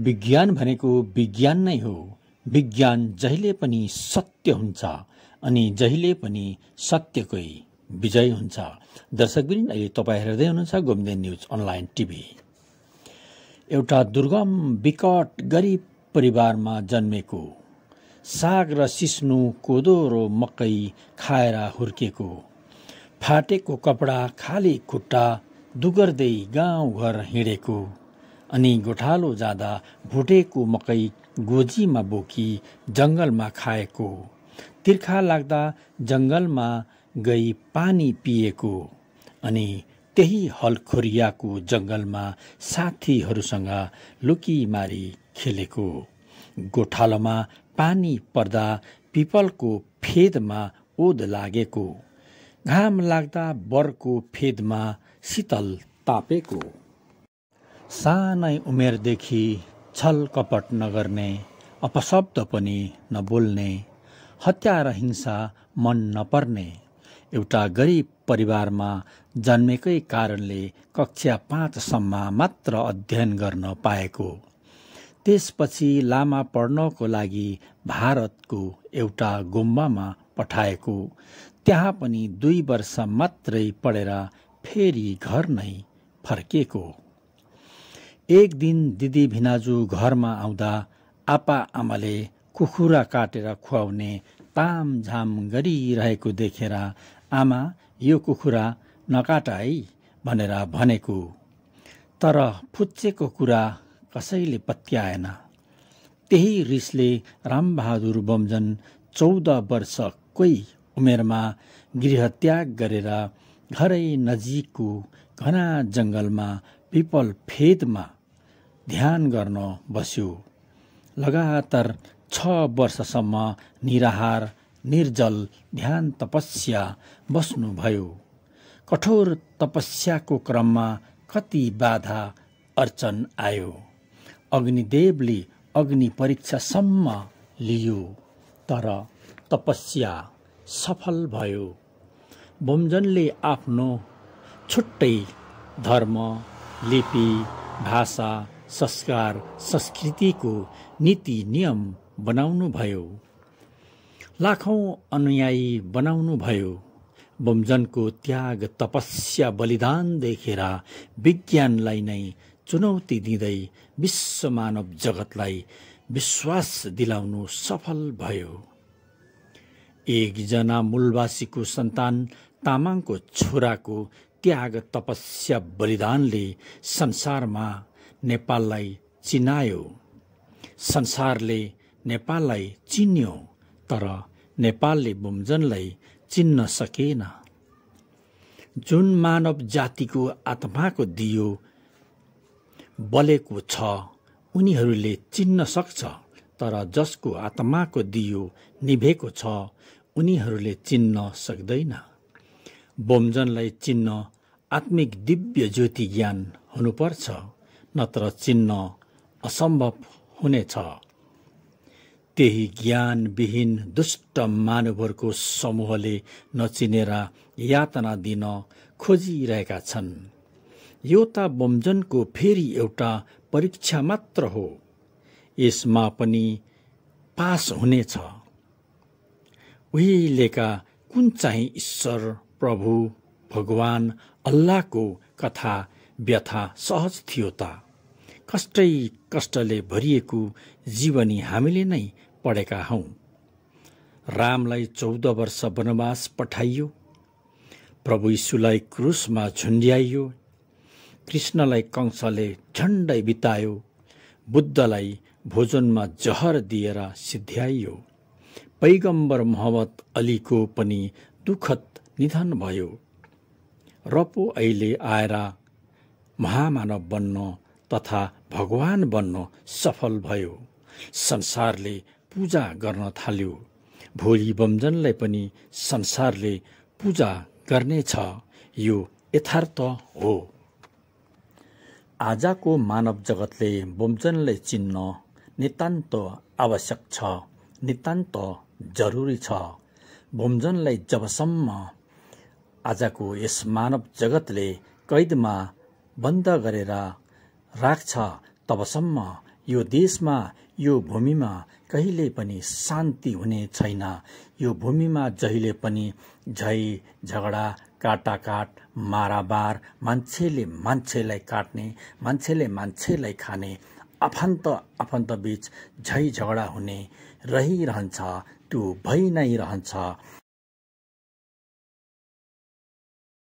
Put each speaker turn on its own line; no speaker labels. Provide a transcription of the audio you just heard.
विज्ञान भनेको विज्ञान नै हो विज्ञान जहिले पनि सत्य हुन्छ अनि जहिले पनि सत्यकै विजय हुन्छ दर्शकबिन अहिले तपाईँ हेर्दै हुनुहुन्छ गोमदेन न्युज अनलाइन टिभी एउटा दुर्गम विकट गरिब परिवारमा जन्मेको साग र सिस्नु कोदो र मकै खाएर हुर्केको फाटेको कपडा खाली खुट्टा दुगर्दै गाउँघर हिँडेको अनि गोठालो जाँदा भुटेको मकै गोजीमा बोकी जङ्गलमा खाएको तिर्खा लाग्दा जङ्गलमा गई पानी पिएको अनि त्यही हलखोरियाको जङ्गलमा साथीहरूसँग मारी खेलेको गोठालोमा पानी पर्दा पिपलको फेदमा ओद लागेको घाम लाग्दा बरको फेदमा शीतल तापेको सानै उमेरदेखि छल कपट नगर्ने अपशब्द पनि नबोल्ने हत्या र हिंसा मन नपर्ने एउटा गरिब परिवारमा जन्मेकै कारणले कक्षा पाँचसम्म मात्र अध्ययन गर्न पाएको त्यसपछि लामा पढ्नको लागि भारतको एउटा गुम्बामा पठाएको त्यहाँ पनि दुई वर्ष मात्रै पढेर फेरि घर नै फर्किएको एक दिन दिदी भिनाजु घरमा आउँदा आपा आमाले कुखुरा काटेर खुवाउने तामझाम गरिरहेको देखेर आमा यो कुखुरा नकाट है भनेर भनेको तर फुच्चेको कुरा कसैले पत्याएन त्यही रिसले रामबहादुर बमजन चौध वर्षकै उमेरमा गृहत्याग गरेर घरै नजिकको घना जङ्गलमा पिपल फेदमा ध्यान गर्न बस्यो लगातार छ वर्षसम्म निराहार निर्जल ध्यान तपस्या बस्नुभयो कठोर तपस्याको क्रममा कति बाधा अर्चन आयो अग्निदेवले अग्नि परीक्षासम्म लियो तर तपस्या सफल भयो बमजनले आफ्नो छुट्टै धर्म लिपि भाषा संस्कार संस्कृतिको नीति नियम बनाउनुभयो लाखौँ अनुयायी भयो बमजनको त्याग तपस्या बलिदान देखेर विज्ञानलाई नै चुनौती दिँदै विश्व मानव जगतलाई विश्वास दिलाउनु सफल भयो एकजना मूलवासीको सन्तान तामाङको छोराको त्याग तपस्या बलिदानले संसारमा नेपाललाई चिनायो संसारले नेपाललाई चिन्यो तर नेपालले बुम्जनलाई चिन्न सकेन जुन मानव जातिको आत्माको दियो बलेको छ उनीहरूले चिन्न सक्छ तर जसको आत्माको दियो निभेको छ उनीहरूले चिन्न सक्दैन बमजनलाई चिन्न आत्मिक दिव्य ज्योति ज्ञान हुनुपर्छ नत्र चिन्न असम्भव हुनेछ त्यही ज्ञानविहीन दुष्ट मानवहरूको समूहले नचिनेर यातना दिन खोजिरहेका छन् यो त बमजनको फेरि एउटा परीक्षा मात्र हो यसमा पनि पास हुनेछ उहिलेका कुन चाहिँ ईश्वर प्रभु भगवान अल्लाहको कथा व्यथा सहज थियो त कष्टै कष्टले भरिएको जीवनी हामीले नै पढेका हौ रामलाई चौध वर्ष वनवास पठाइयो प्रभु यीशुलाई क्रुसमा झुन्ड्याइयो कृष्णलाई कंसले झण्डै बितायो बुद्धलाई भोजनमा जहर दिएर सिद्ध्याइयो पैगम्बर मोहम्मद अलीको पनि दुखद निधन भयो र पो अहिले आएर महामानव बन्न तथा भगवान बन्न सफल भयो संसारले पूजा गर्न थाल्यो भोलि बमजनलाई पनि संसारले पूजा गर्नेछ यो यथार्थ हो आजको मानव जगतले बमजनलाई चिन्न नितान्त आवश्यक छ नितान्त जरुरी छ बमजनलाई जबसम्म आजको यस मानव जगतले कैदमा बन्द गरेर राख्छ तबसम्म यो देशमा यो भूमिमा कहिले पनि शान्ति हुने छैन यो भूमिमा जहिले पनि झै झगडा काटाकाट माराबार मान्छेले मान्छेलाई काट्ने मान्छेले मान्छेलाई खाने आफन्त बीच झै झगडा हुने रहिरहन्छ त्यो भइ नै रहन्छ